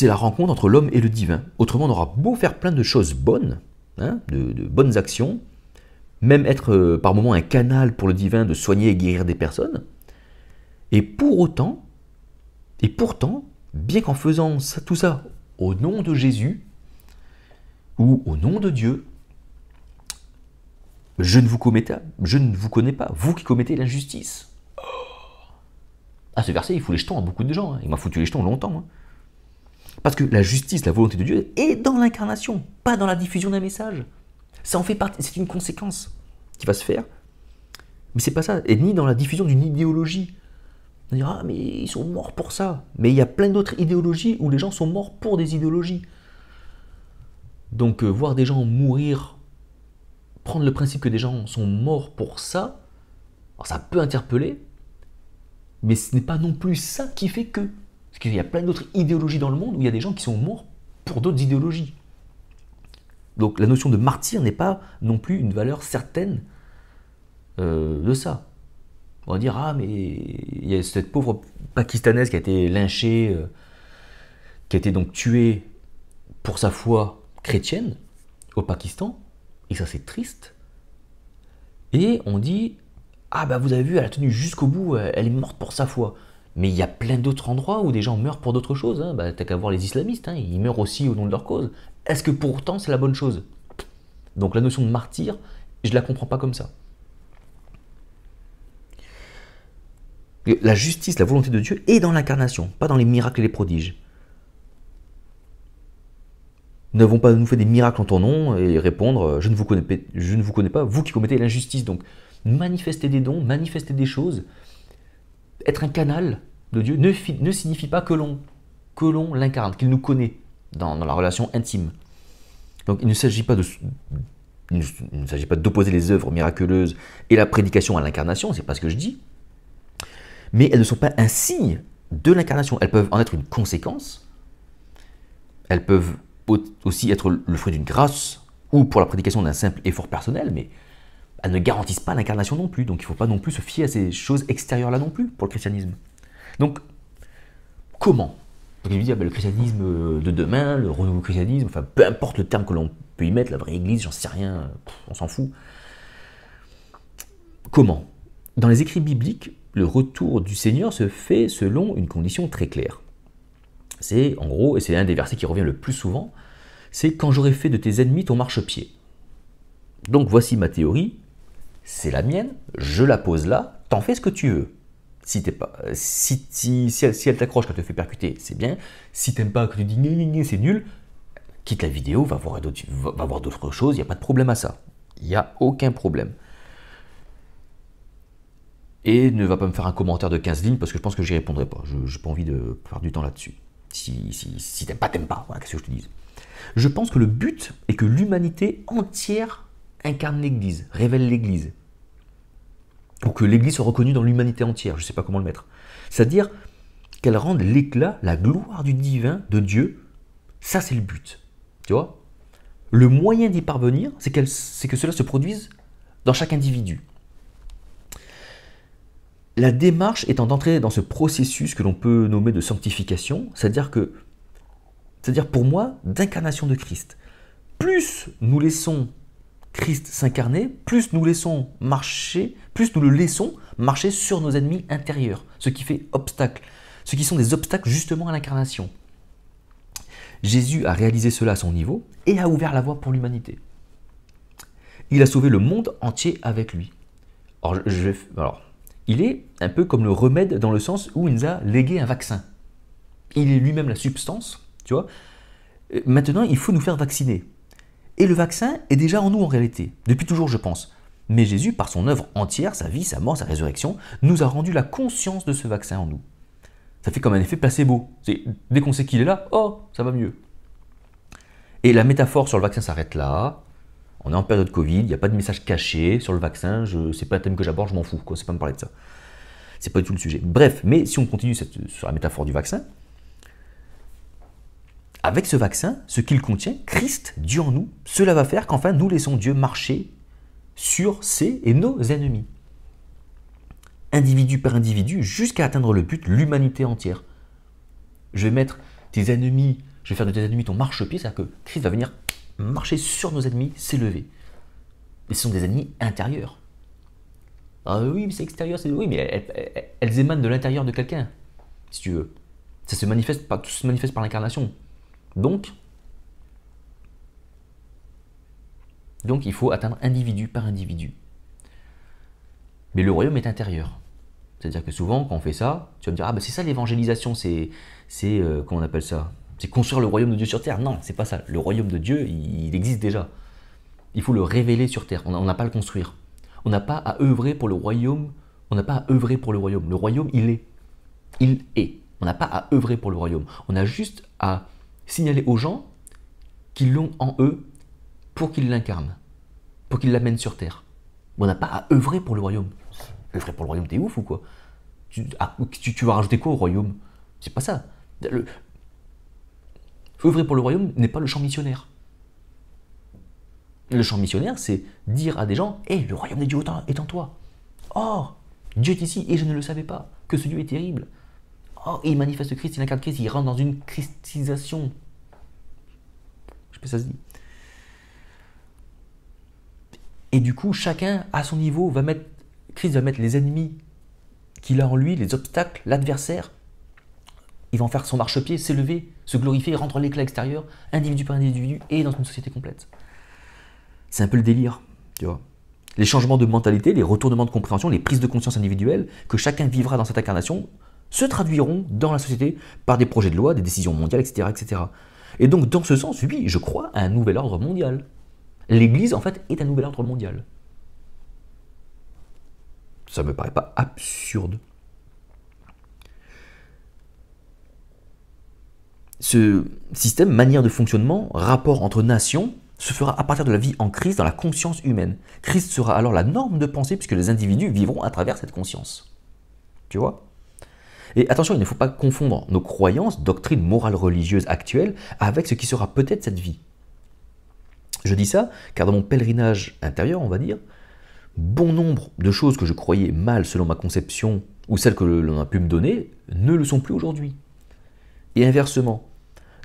c'est la rencontre entre l'homme et le divin. Autrement, on aura beau faire plein de choses bonnes, hein, de, bonnes actions, même être euh, par moments un canal pour le divin de soigner et guérir des personnes, et pour autant, et pourtant, bien qu'en faisant tout ça au nom de Jésus ou au nom de Dieu, je ne vous je ne vous connais pas, vous qui commettez l'injustice. Ah, ce verset, il fout les jetons à beaucoup de gens. Hein. Il m'a foutu les jetons longtemps. Hein. Parce que la justice, la volonté de Dieu est dans l'incarnation, pas dans la diffusion d'un message. Ça en fait partie, c'est une conséquence qui va se faire. Mais c'est pas ça, et ni dans la diffusion d'une idéologie. On dira, ah, mais ils sont morts pour ça. Mais il y a plein d'autres idéologies où les gens sont morts pour des idéologies. Donc, euh, voir des gens mourir, prendre le principe que des gens sont morts pour ça, ça peut interpeller, mais ce n'est pas non plus ça qui fait que qu'il y a plein d'autres idéologies dans le monde où il y a des gens qui sont morts pour d'autres idéologies. Donc la notion de martyr n'est pas non plus une valeur certaine euh, de ça. On va dire, ah mais il y a cette pauvre pakistanaise qui a été lynchée, euh, qui a été donc tuée pour sa foi chrétienne au Pakistan, et ça c'est triste. Et on dit, ah bah vous avez vu, elle a tenu jusqu'au bout, elle est morte pour sa foi. Mais il y a plein d'autres endroits où des gens meurent pour d'autres choses. Hein. Bah, t'as qu'à voir les islamistes, hein. ils meurent aussi au nom de leur cause. Est-ce que pourtant c'est la bonne chose Donc la notion de martyr, je ne la comprends pas comme ça. La justice, la volonté de Dieu est dans l'incarnation, pas dans les miracles et les prodiges. Nous n'avons pas nous faire des miracles en ton nom et répondre je ne vous connais, je ne vous connais pas, vous qui commettez l'injustice. Donc manifestez des dons, manifestez des choses, être un canal de Dieu ne, signifie pas que l'on que l'on l'incarne, qu'il nous connaît dans, la relation intime. Donc il ne s'agit pas de il ne s'agit pas d'opposer les œuvres miraculeuses et la prédication à l'incarnation, c'est pas ce que je dis. Mais elles ne sont pas un signe de l'incarnation, elles peuvent en être une conséquence. Elles peuvent aussi être le fruit d'une grâce ou pour la prédication d'un simple effort personnel, mais elles ne garantissent pas l'incarnation non plus. Donc il ne faut pas non plus se fier à ces choses extérieures-là non plus pour le christianisme. Donc, comment donc, il dit, dire, ah ben, le christianisme euh, de demain, le renouveau christianisme, enfin peu importe le terme que l'on peut y mettre, la vraie église, j'en sais rien, on s'en fout. Comment Dans les écrits bibliques, le retour du Seigneur se fait selon une condition très claire. C'est en gros, et c'est un des versets qui revient le plus souvent, c'est quand j'aurai fait de tes ennemis ton marchepied. Donc voici ma théorie, c'est la mienne, je la pose là, t'en fais ce que tu veux. Si, t'es pas, euh, si, elle, t'accroche qu'elle te fait percuter, c'est bien. Si t'aimes pas, que tu dis c'est nul, quitte la vidéo, va voir d'autres, choses, il n'y a pas de problème à ça. Il n'y a aucun problème. Et ne va pas me faire un commentaire de 15 lignes parce que je pense que j'y répondrai pas. Je n'ai pas envie de faire du temps là-dessus. Si, si, si t'aimes pas, t'aimes pas. Voilà, qu'est-ce que je te dis Je pense que le but est que l'humanité entière incarne l'Église, révèle l'Église ou que l'Église soit reconnue dans l'humanité entière, je ne sais pas comment le mettre. C'est-à-dire qu'elle rende l'éclat, la gloire du divin, de Dieu, ça c'est le but. Tu vois Le moyen d'y parvenir, c'est que cela se produise dans chaque individu. La démarche étant d'entrer dans ce processus que l'on peut nommer de sanctification, c'est-à-dire que, c'est-à-dire pour moi, d'incarnation de Christ. Plus nous laissons Christ s'incarner, plus nous laissons marcher, plus nous le laissons marcher sur nos ennemis intérieurs, ce qui fait obstacle, ce qui sont des obstacles justement à l'incarnation. Jésus a réalisé cela à son niveau et a ouvert la voie pour l'humanité. Il a sauvé le monde entier avec lui. alors, il est un peu comme le remède dans le sens où il nous a légué un vaccin. Il est lui-même la substance, tu vois. Euh, maintenant, il faut nous faire vacciner. Et le vaccin est déjà en nous en réalité, depuis toujours je pense. Mais Jésus, par son œuvre entière, sa vie, sa mort, sa résurrection, nous a rendu la conscience de ce vaccin en nous. Ça fait comme un effet placebo. Dès qu'on sait qu'il est là, oh, ça va mieux. Et la métaphore sur le vaccin s'arrête là. On est en période de Covid, il n'y a pas de message caché sur le vaccin, je sais pas un thème que j'aborde, je m'en fous, quoi, c'est pas me parler de ça. C'est pas du tout le sujet. Bref, mais si on continue cette, sur la métaphore du vaccin, avec ce vaccin, ce qu'il contient, Christ, Dieu en nous, cela va faire qu'enfin nous laissons Dieu marcher sur ses et nos ennemis. Individu par individu, jusqu'à atteindre le but, l'humanité entière. Je vais mettre tes ennemis, je vais faire de tes ennemis ton marchepied, c'est-à-dire que Christ va venir marcher sur nos ennemis, s'élever. Mais ce sont des ennemis intérieurs. Ah oui, mais c'est extérieur, c'est. Oui, mais elles, émanent de l'intérieur de quelqu'un, si tu veux. Ça se manifeste, tout se manifeste par l'incarnation. Donc, donc il faut atteindre individu par individu. Mais le royaume est intérieur. C'est-à-dire que souvent, quand on fait ça, tu vas me dire Ah, ben c'est ça l'évangélisation, c'est. c'est euh, comment on appelle ça C'est construire le royaume de Dieu sur terre. Non, c'est pas ça. Le royaume de Dieu, il, existe déjà. Il faut le révéler sur terre. On n'a pas à le construire. On n'a pas à œuvrer pour le royaume. On n'a pas à œuvrer pour le royaume. Le royaume, il est. Il est. On n'a pas à œuvrer pour le royaume. On a juste à signaler aux gens qu'ils l'ont en eux pour qu'ils l'incarnent, pour qu'ils l'amènent sur Terre. on n'a pas à œuvrer pour le royaume. Œuvrer pour le royaume, t'es ouf ou quoi ah, tu, vas rajouter quoi au royaume C'est pas ça. œuvrer pour le royaume n'est pas le champ missionnaire. Le champ missionnaire, c'est dire à des gens Hé, eh, le royaume des dieux est en toi. Or, Dieu est ici et je ne le savais pas, que ce Dieu est terrible, Oh, il manifeste Christ, il incarne Christ, il rentre dans une christisation. Je sais pas si ça se dit. Et du coup, chacun à son niveau va mettre, Christ va mettre les ennemis qu'il a en lui, les obstacles, l'adversaire. Il va en faire son marchepied, s'élever, se glorifier, rendre l'éclat extérieur, individu par individu et dans une société complète. C'est un peu le délire, tu vois. Les changements de mentalité, les retournements de compréhension, les prises de conscience individuelles que chacun vivra dans cette incarnation se traduiront dans la société par des projets de loi, des décisions mondiales, etc. etc. Et donc, dans ce sens, oui, je crois à un nouvel ordre mondial. L'Église, en fait, est un nouvel ordre mondial. Ça ne me paraît pas absurde. Ce système, manière de fonctionnement, rapport entre nations, se fera à partir de la vie en Christ dans la conscience humaine. Christ sera alors la norme de pensée puisque les individus vivront à travers cette conscience. Tu vois et attention, il ne faut pas confondre nos croyances, doctrines morales religieuses actuelles, avec ce qui sera peut-être cette vie. Je dis ça car dans mon pèlerinage intérieur, on va dire, bon nombre de choses que je croyais mal selon ma conception ou celles que l'on a pu me donner ne le sont plus aujourd'hui. Et inversement.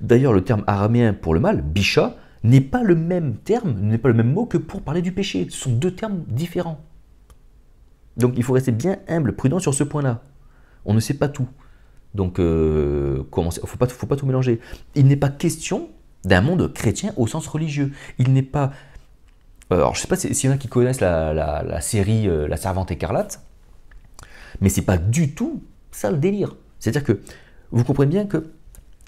D'ailleurs, le terme araméen pour le mal, Bisha, n'est pas le même terme, n'est pas le même mot que pour parler du péché. Ce sont deux termes différents. Donc il faut rester bien humble, prudent sur ce point-là. On ne sait pas tout. Donc, il euh, ne faut pas, tout mélanger. Il n'est pas question d'un monde chrétien au sens religieux. Il n'est pas... Euh, alors, je ne sais pas s'il y en a qui connaissent la, série euh, La Servante écarlate, mais c'est pas du tout ça le délire. C'est-à-dire que vous comprenez bien que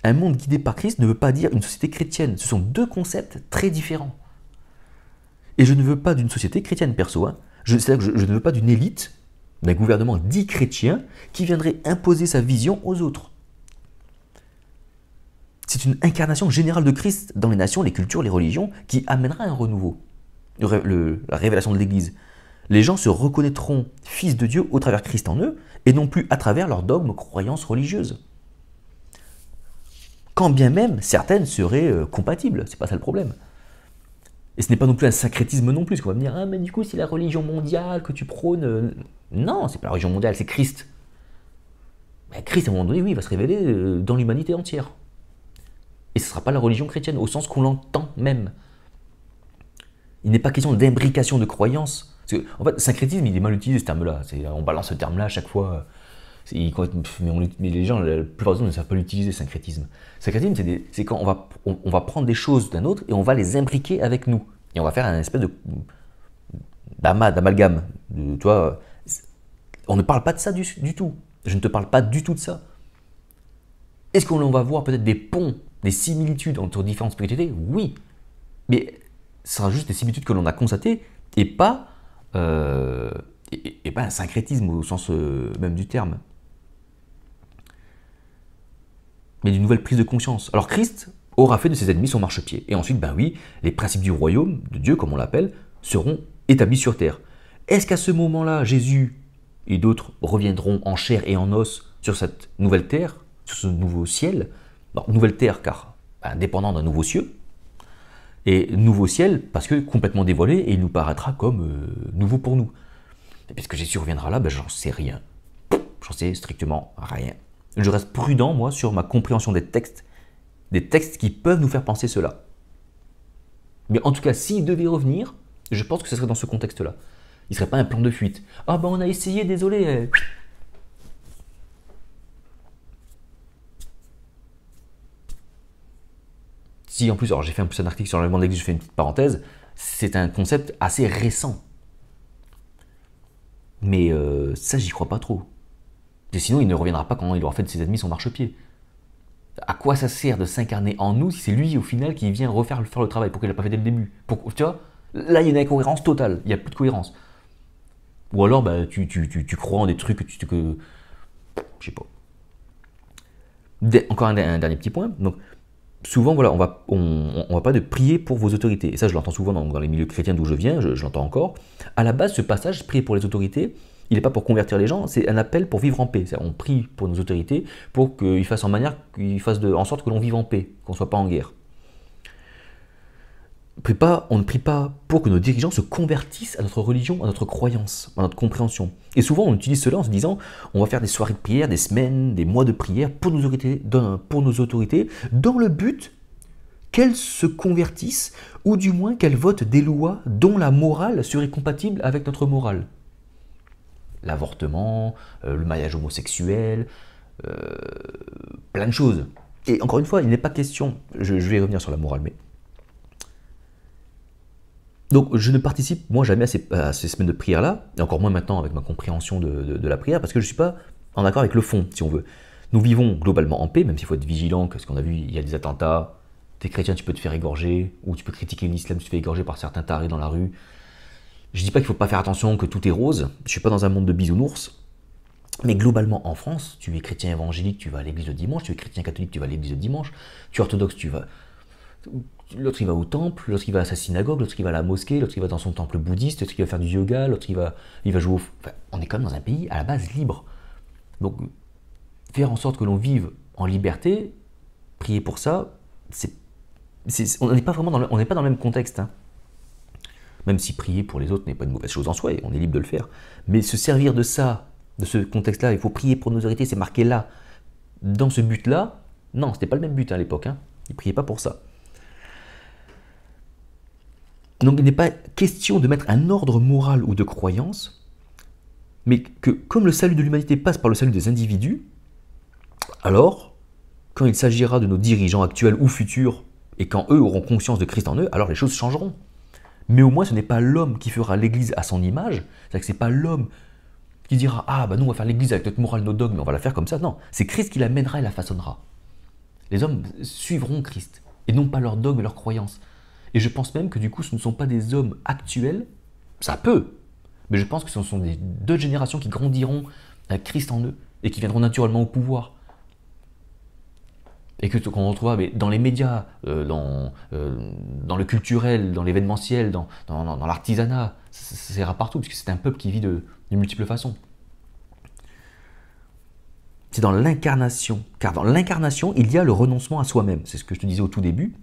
un monde guidé par Christ ne veut pas dire une société chrétienne. Ce sont deux concepts très différents. Et je ne veux pas d'une société chrétienne perso. Hein. c'est-à-dire que je, ne veux pas d'une élite d'un gouvernement dit chrétien qui viendrait imposer sa vision aux autres. C'est une incarnation générale de Christ dans les nations, les cultures, les religions qui amènera un renouveau, la révélation de l'Église. Les gens se reconnaîtront fils de Dieu au travers Christ en eux et non plus à travers leurs dogmes, croyances religieuses. Quand bien même certaines seraient euh, compatibles, c'est pas ça le problème. Et ce n'est pas non plus un sacrétisme non plus, qu'on va me dire, ah mais du coup c'est la religion mondiale que tu prônes. Euh, non, c'est pas la religion mondiale, c'est Christ. Mais ben, Christ, à un moment donné, oui, il va se révéler euh, dans l'humanité entière. Et ce ne sera pas la religion chrétienne, au sens qu'on l'entend même. Il n'est pas question d'imbrication de croyances. en fait, syncrétisme, il est mal utilisé ce terme-là. On balance ce terme-là à chaque fois. Euh, mais, les gens, la plupart des gens ne savent pas l'utiliser, syncrétisme. Syncrétisme, c'est quand on va, on, va prendre des choses d'un autre et on va les imbriquer avec nous. Et on va faire un espèce de d'amalgame. Tu on ne parle pas de ça du, tout. Je ne te parle pas du tout de ça. Est-ce qu'on va voir peut-être des ponts, des similitudes entre différentes spiritualités Oui. Mais ce sera juste des similitudes que l'on a constatées et pas, euh, et, et pas un syncrétisme au sens euh, même du terme. mais d'une nouvelle prise de conscience. Alors Christ aura fait de ses ennemis son marchepied. Et ensuite, ben oui, les principes du royaume, de Dieu comme on l'appelle, seront établis sur terre. Est-ce qu'à ce, moment-là, Jésus et d'autres reviendront en chair et en os sur cette nouvelle terre, sur ce nouveau ciel Nouvelle terre car ben, indépendant d'un nouveau ciel, et nouveau ciel parce que complètement dévoilé, et il nous paraîtra comme euh, nouveau pour nous. Et que Jésus reviendra là, ben, j'en sais rien. J'en sais strictement rien. Je reste prudent, moi, sur ma compréhension des textes, des textes qui peuvent nous faire penser cela. Mais en tout cas, s'il devait revenir, je pense que ce serait dans ce contexte-là. Il ne serait pas un plan de fuite. Ah ben on a essayé, désolé. Si en plus, alors j'ai fait un, article sur l'enlèvement de je fais une petite parenthèse, c'est un concept assez récent. Mais euh, ça, j'y crois pas trop. Et sinon, il ne reviendra pas quand il aura fait de ses ennemis son marchepied. À quoi ça sert de s'incarner en nous si c'est lui au final qui vient refaire faire le travail pour qu'il l'a pas fait dès le début Tu vois Là, il y a une incohérence totale. Il n'y a plus de cohérence. Ou alors, bah, tu, crois en des trucs que tu ne je sais pas. encore un, dernier petit point. Donc, souvent, voilà, on va, on, va pas de prier pour vos autorités. Et ça, je l'entends souvent dans, les milieux chrétiens d'où je viens. Je, l'entends encore. À la base, ce passage, prier pour les autorités, il n'est pas pour convertir les gens, c'est un appel pour vivre en paix. On prie pour nos autorités pour qu'ils fassent en manière, qu'ils fassent en sorte que l'on vive en paix, qu'on ne soit pas en guerre. pas, on ne prie pas pour que nos dirigeants se convertissent à notre religion, à notre croyance, à notre compréhension. Et souvent, on utilise cela en se disant on va faire des soirées de prière, des semaines, des mois de prière pour autorités, pour nos autorités dans le but qu'elles se convertissent ou du moins qu'elles votent des lois dont la morale serait compatible avec notre morale l'avortement, euh, le mariage homosexuel, euh, plein de choses. Et encore une fois, il n'est pas question, je, vais revenir sur la morale, mais donc je ne participe moi jamais à ces, semaines de prière-là, et encore moins maintenant avec ma compréhension de, la prière, parce que je ne suis pas en accord avec le fond, si on veut. Nous vivons globalement en paix, même s'il faut être vigilant, parce qu'on a vu, il y a des attentats, t'es chrétien, tu peux te faire égorger, ou tu peux critiquer l'islam, tu te fais égorger par certains tarés dans la rue, je dis pas qu'il faut pas faire attention, que tout est rose. Je suis pas dans un monde de bisounours. Mais globalement, en France, tu es chrétien évangélique, tu vas à l'église le dimanche. Tu es chrétien catholique, tu vas à l'église le dimanche. Tu es orthodoxe, tu vas. L'autre, il va au temple, l'autre, il va à sa synagogue, l'autre, il va à la mosquée, l'autre, il va dans son temple bouddhiste, l'autre, il va faire du yoga, l'autre, il va, il va jouer au. on est quand même dans un pays à la base libre. Donc, faire en sorte que l'on vive en liberté, prier pour ça, c'est, on n'est pas vraiment dans le, on n'est pas dans le même contexte. Hein. Même si prier pour les autres n'est pas une mauvaise chose en soi, et on est libre de le faire. Mais se servir de ça, de ce contexte-là, il faut prier pour nos héritiers, c'est marqué là. Dans ce but-là, non, c'était pas le même but à l'époque. Hein. ne priaient pas pour ça. Donc il n'est pas question de mettre un ordre moral ou de croyance, mais que comme le salut de l'humanité passe par le salut des individus, alors, quand il s'agira de nos dirigeants actuels ou futurs, et quand eux auront conscience de Christ en eux, alors les choses changeront. Mais au moins, ce n'est pas l'homme qui fera l'Église à son image. C'est-à-dire que ce n'est pas l'homme qui dira Ah, bah nous, on va faire l'Église avec notre morale, nos dogmes, on va la faire comme ça. Non, c'est Christ qui la mènera et la façonnera. Les hommes suivront Christ, et non pas leurs dogmes et leurs croyances. Et je pense même que du coup, ce ne sont pas des hommes actuels, ça peut, mais je pense que ce sont des deux générations qui grandiront avec Christ en eux, et qui viendront naturellement au pouvoir et que qu'on retrouve mais dans les médias, euh, dans, euh, dans le culturel, dans l'événementiel, dans, dans, l'artisanat, c'est rare partout, puisque c'est un peuple qui vit de, multiples façons. C'est dans l'incarnation, car dans l'incarnation, il y a le renoncement à soi-même, c'est ce que je te disais au tout début.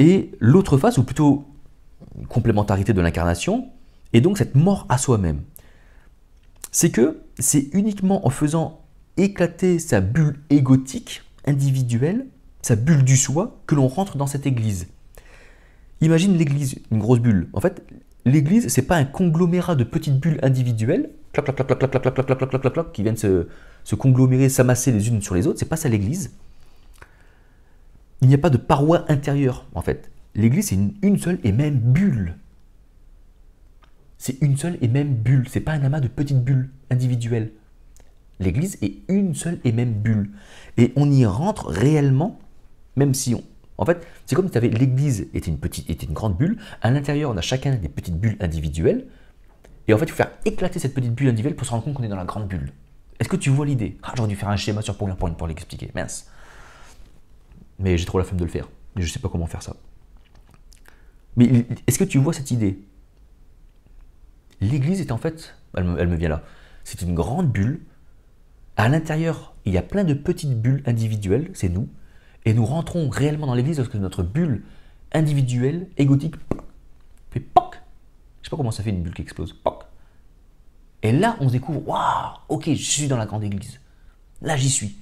Et l'autre face, ou plutôt complémentarité de l'incarnation, est donc cette mort à soi-même. C'est que c'est uniquement en faisant éclater sa bulle égotique, individuelle, sa bulle du soi, que l'on rentre dans cette église. Imagine l'église, une grosse bulle. En fait, l'église, c'est pas un conglomérat de petites bulles individuelles, qui viennent se, conglomérer, s'amasser les unes sur les autres. C'est pas ça l'église. Il n'y a pas de paroi intérieure, en fait. L'église, c'est une seule et même bulle. C'est une seule et même bulle. C'est pas un amas de petites bulles individuelles. L'Église est une seule et même bulle. Et on y rentre réellement, même si on... En fait, c'est comme si tu avais l'Église était une, petite, était une grande bulle. À l'intérieur, on a chacun des petites bulles individuelles. Et en fait, il faut faire éclater cette petite bulle individuelle pour se rendre compte qu'on est dans la grande bulle. Est-ce que tu vois l'idée ah, J'aurais dû faire un schéma sur PowerPoint pour l'expliquer. Mince. Mais j'ai trop la flemme de le faire. je ne sais pas comment faire ça. Mais est-ce que tu vois cette idée L'Église est en fait, elle me vient là, c'est une grande bulle à l'intérieur, il y a plein de petites bulles individuelles, c'est nous, et nous rentrons réellement dans l'Église lorsque notre bulle individuelle, égotique, fait poc. Je sais pas comment ça fait une bulle qui explose, poc. Et là, on se découvre, waouh, ok, je suis dans la grande Église. Là, j'y suis.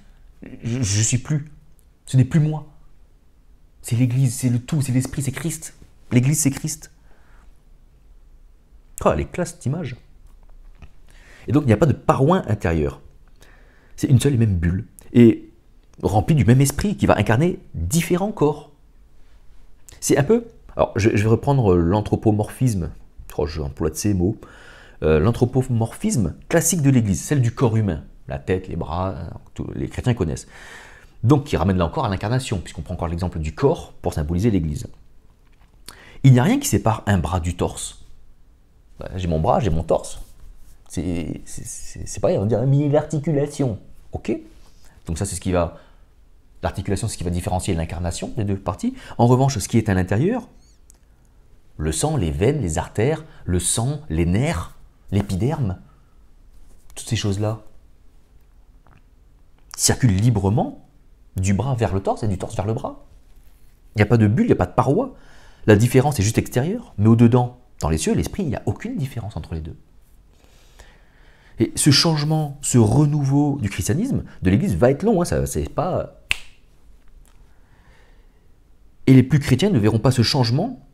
Je, ne suis plus. Ce n'est plus moi. C'est l'Église, c'est le tout, c'est l'Esprit, c'est Christ. L'Église, c'est Christ. Oh, elle est classe cette image. Et donc, il n'y a pas de parois intérieure. C'est une seule et même bulle. Et remplie du même esprit qui va incarner différents corps. C'est un peu. Alors, je, vais reprendre l'anthropomorphisme. Oh, j'emploie de ces mots. Euh, l'anthropomorphisme classique de l'Église, celle du corps humain. La tête, les bras, hein, tous les chrétiens connaissent. Donc, qui ramène là encore à l'incarnation, puisqu'on prend encore l'exemple du corps pour symboliser l'Église. Il n'y a rien qui sépare un bras du torse. Ben, j'ai mon bras, j'ai mon torse. C'est pareil, on dirait, l'articulation, ok Donc ça, c'est ce qui va... L'articulation, c'est ce qui va différencier l'incarnation des deux parties. En revanche, ce qui est à l'intérieur, le sang, les veines, les artères, le sang, les nerfs, l'épiderme, toutes ces choses-là circulent librement du bras vers le torse et du torse vers le bras. Il n'y a pas de bulle, il n'y a pas de paroi. La différence est juste extérieure, mais au-dedans, dans les cieux, l'esprit, il n'y a aucune différence entre les deux. Et ce changement, ce renouveau du christianisme, de l'Église, va être long. Hein, ça, c'est pas. Et les plus chrétiens ne verront pas ce changement,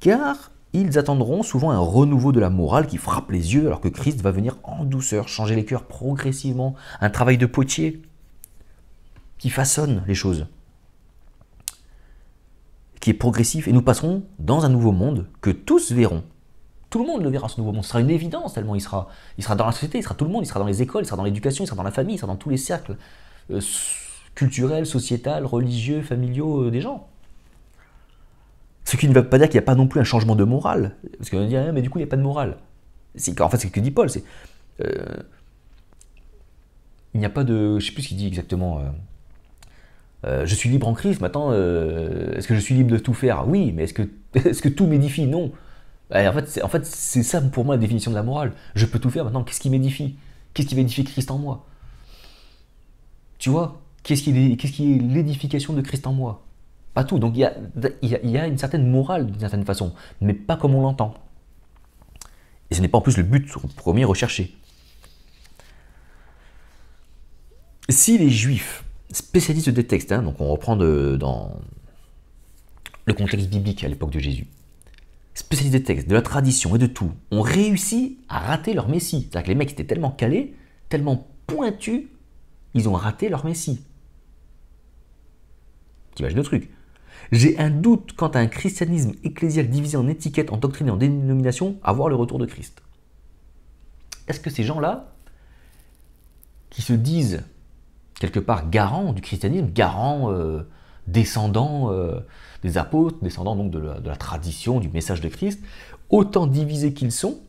car ils attendront souvent un renouveau de la morale qui frappe les yeux, alors que Christ va venir en douceur changer les cœurs progressivement, un travail de potier qui façonne les choses, qui est progressif, et nous passerons dans un nouveau monde que tous verront tout le monde le verra ce nouveau monde. Ce sera une évidence tellement il sera, il sera dans la société, il sera tout le monde, il sera dans les écoles, il sera dans l'éducation, il sera dans la famille, il sera dans tous les cercles euh, culturels, sociétals, religieux, familiaux euh, des gens. Ce qui ne veut pas dire qu'il n'y a pas non plus un changement de morale. Parce qu'on va dire, eh, mais du coup, il n'y a pas de morale. en fait, ce que dit Paul. Euh, il n'y a pas de. Je ne sais plus ce qu'il dit exactement. je suis libre en Christ, maintenant, est-ce que je suis libre de tout faire Oui, mais est-ce que, est-ce que tout m'édifie Non. Bah, en fait, c'est en fait, ça pour moi la définition de la morale. Je peux tout faire maintenant. Qu'est-ce qui m'édifie Qu'est-ce qui va Christ en moi Tu vois Qu'est-ce qui, est, l'édification de Christ en moi Pas tout. Donc il y a, une certaine morale d'une certaine façon, mais pas comme on l'entend. Et ce n'est pas en plus le but premier recherché. Si les juifs, spécialistes des textes, hein, donc on reprend dans le contexte biblique à l'époque de Jésus, spécialistes des textes, de la tradition et de tout, ont réussi à rater leur Messie. C'est-à-dire que les mecs étaient tellement calés, tellement pointus, ils ont raté leur Messie. T'imagines le truc J'ai un doute quant à un christianisme ecclésial divisé en étiquettes, en doctrines et en dénomination, avoir le retour de Christ. Est-ce que ces gens-là, qui se disent quelque part garants du christianisme, garants euh, descendants euh, des apôtres, descendants donc de la, tradition, du message de Christ, autant divisés qu'ils sont,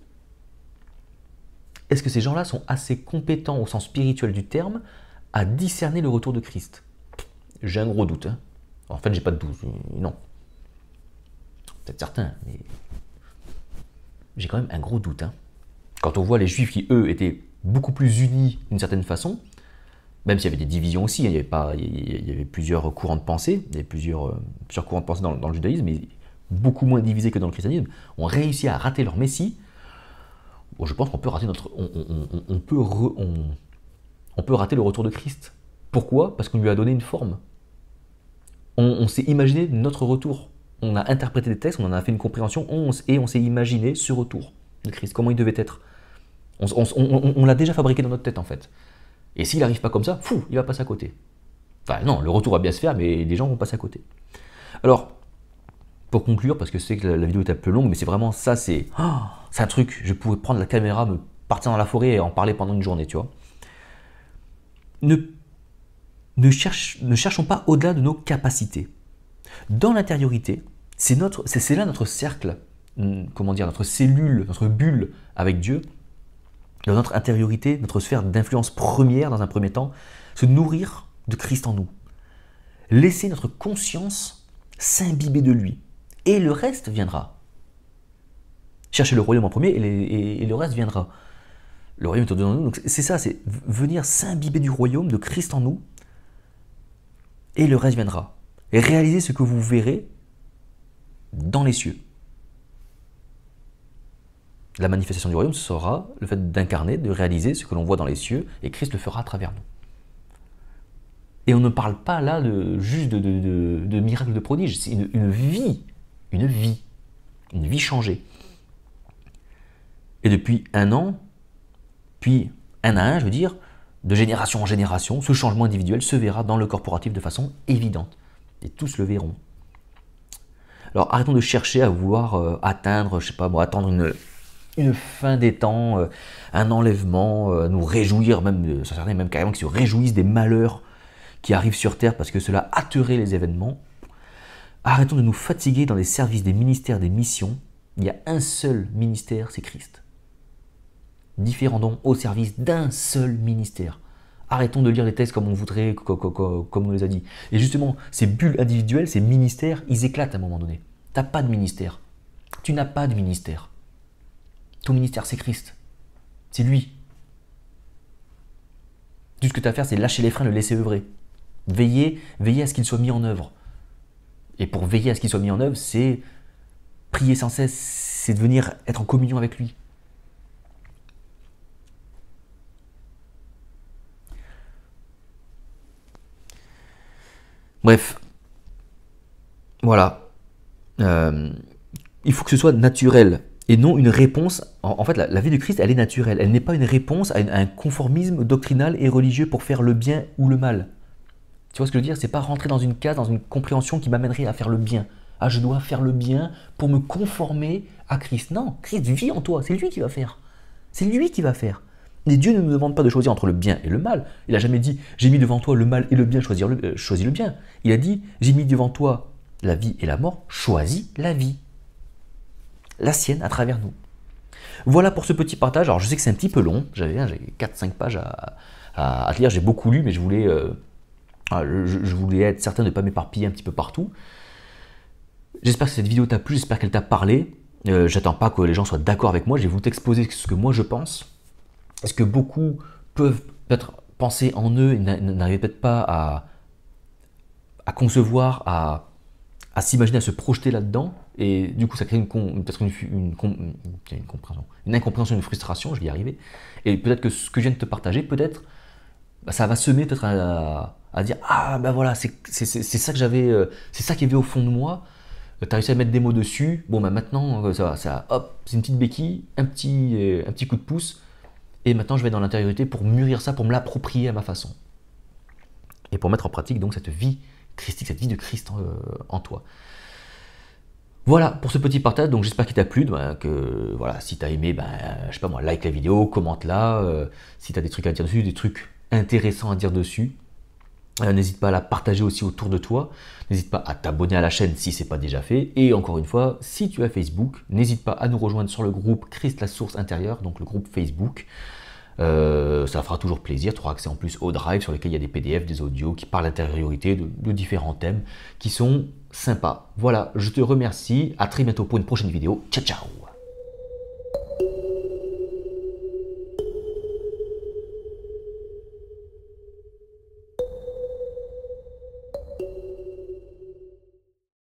est-ce que ces gens-là sont assez compétents au sens spirituel du terme à discerner le retour de Christ J'ai un gros doute. Hein. En fait, j'ai pas de doute. Non. Peut-être certains, mais j'ai quand même un gros doute. Hein. Quand on voit les Juifs qui, eux, étaient beaucoup plus unis d'une certaine façon, même s'il y avait des divisions aussi, hein, il, y avait plusieurs courants de pensée, plusieurs, euh, de pensée dans, le judaïsme, mais beaucoup moins divisés que dans le christianisme, ont réussi à rater leur Messie. je pense qu'on peut rater notre, on, peut on, peut rater le retour de Christ. Pourquoi Parce qu'on lui a donné une forme. On, s'est imaginé notre retour. On a interprété des textes, on en a fait une compréhension, et on s'est imaginé ce retour de Christ, comment il devait être. on l'a déjà fabriqué dans notre tête en fait. Et s'il n'arrive pas comme ça, fou, il va passer à côté. Enfin non, le retour va bien se faire, mais les gens vont passer à côté. Alors, pour conclure, parce que c'est que la vidéo est un peu longue, mais c'est vraiment ça, c'est oh, c'est un truc, je pourrais prendre la caméra, me partir dans la forêt et en parler pendant une journée, tu vois. Ne, ne, cherche, ne cherchons pas au-delà de nos capacités. Dans l'intériorité, c'est là notre cercle, hmm, comment dire, notre cellule, notre bulle avec Dieu, dans notre intériorité, notre sphère d'influence première dans un premier temps, se nourrir de Christ en nous. Laisser notre conscience s'imbiber de lui. Et le reste viendra. Chercher le royaume en premier et, le reste viendra. Le royaume est au-dedans de nous. Donc c'est ça, c'est venir s'imbiber du royaume de Christ en nous. Et le reste viendra. Et réaliser ce que vous verrez dans les cieux. La manifestation du royaume sera le fait d'incarner, de réaliser ce que l'on voit dans les cieux, et Christ le fera à travers nous. Et on ne parle pas là de, juste de, de, de, de miracle de prodige, c'est une, vie, une vie, une vie changée. Et depuis un an, puis un à un, je veux dire, de génération en génération, ce changement individuel se verra dans le corporatif de façon évidente. Et tous le verront. Alors arrêtons de chercher à vouloir euh, atteindre, je sais pas moi, bon, attendre une, une fin des temps, euh, un enlèvement, euh, nous réjouir, même certains euh, même carrément qui se réjouissent des malheurs qui arrivent sur Terre parce que cela hâterait les événements. Arrêtons de nous fatiguer dans les services des ministères, des missions. Il y a un seul ministère, c'est Christ. donc au service d'un seul ministère. Arrêtons de lire les textes comme on voudrait, comme on les a dit. Et justement, ces bulles individuelles, ces ministères, ils éclatent à un moment donné. Tu n'as pas de ministère. Tu n'as pas de ministère. Ton ministère, c'est Christ. C'est lui. Tout ce que tu as à faire, c'est lâcher les freins, le laisser œuvrer. Veiller, veiller à ce qu'il soit mis en œuvre. Et pour veiller à ce qu'il soit mis en œuvre, c'est prier sans cesse, c'est devenir être en communion avec lui. Bref, voilà. Euh, il faut que ce soit naturel et non une réponse. En, fait, la, vie du Christ, elle est naturelle. Elle n'est pas une réponse à, un conformisme doctrinal et religieux pour faire le bien ou le mal. Tu vois ce que je veux dire C'est pas rentrer dans une case, dans une compréhension qui m'amènerait à faire le bien. Ah, je dois faire le bien pour me conformer à Christ. Non, Christ vit en toi. C'est lui qui va faire. C'est lui qui va faire. Mais Dieu ne nous demande pas de choisir entre le bien et le mal. Il a jamais dit j'ai mis devant toi le mal et le bien, euh, choisis le bien. Il a dit j'ai mis devant toi la vie et la mort, choisis la vie la sienne à travers nous. Voilà pour ce petit partage. Alors je sais que c'est un petit peu long, j'avais 4-5 hein, pages à, à, lire, j'ai beaucoup lu, mais je voulais, euh, ah, je, voulais être certain de ne pas m'éparpiller un petit peu partout. J'espère que cette vidéo t'a plu, j'espère qu'elle t'a parlé. Euh, j'attends pas que les gens soient d'accord avec moi, je vais vous t'exposer ce que moi je pense. Est-ce que beaucoup peuvent peut-être penser en eux et n'arrivent peut-être pas à, à concevoir, à à s'imaginer, à se projeter là-dedans. Et du coup, ça crée peut-être une, incompréhension, une frustration, je vais y arriver. Et peut-être que ce que je viens de te partager, peut-être, bah, ça va semer peut-être à, dire Ah, ben voilà, c'est ça que j'avais, euh, c'est ça qui avait au fond de moi. Euh, tu as réussi à mettre des mots dessus. Bon, ben maintenant, euh, ça, ça, hop, c'est une petite béquille, un petit, un petit coup de pouce. Et maintenant, je vais dans l'intériorité pour mûrir ça, pour me l'approprier à ma façon. Et pour mettre en pratique donc cette vie christique, cette vie de Christ euh, en, toi. Voilà pour ce petit partage, donc j'espère qu'il t'a plu, bah, que voilà, si t'as aimé, ben, je sais pas moi, like la vidéo, commente-la, Si euh, si t'as des trucs à dire dessus, des trucs intéressants à dire dessus, euh, n'hésite pas à la partager aussi autour de toi, n'hésite pas à t'abonner à la chaîne si n'est pas déjà fait, et encore une fois, si tu as Facebook, n'hésite pas à nous rejoindre sur le groupe Christ la source intérieure, donc le groupe Facebook, euh, ça fera toujours plaisir, tu auras accès en plus au drive sur lequel il y a des PDF, des audios qui parlent d'intériorité, de, de différents thèmes qui sont sympas. Voilà, je te remercie, à très bientôt pour une prochaine vidéo. Ciao ciao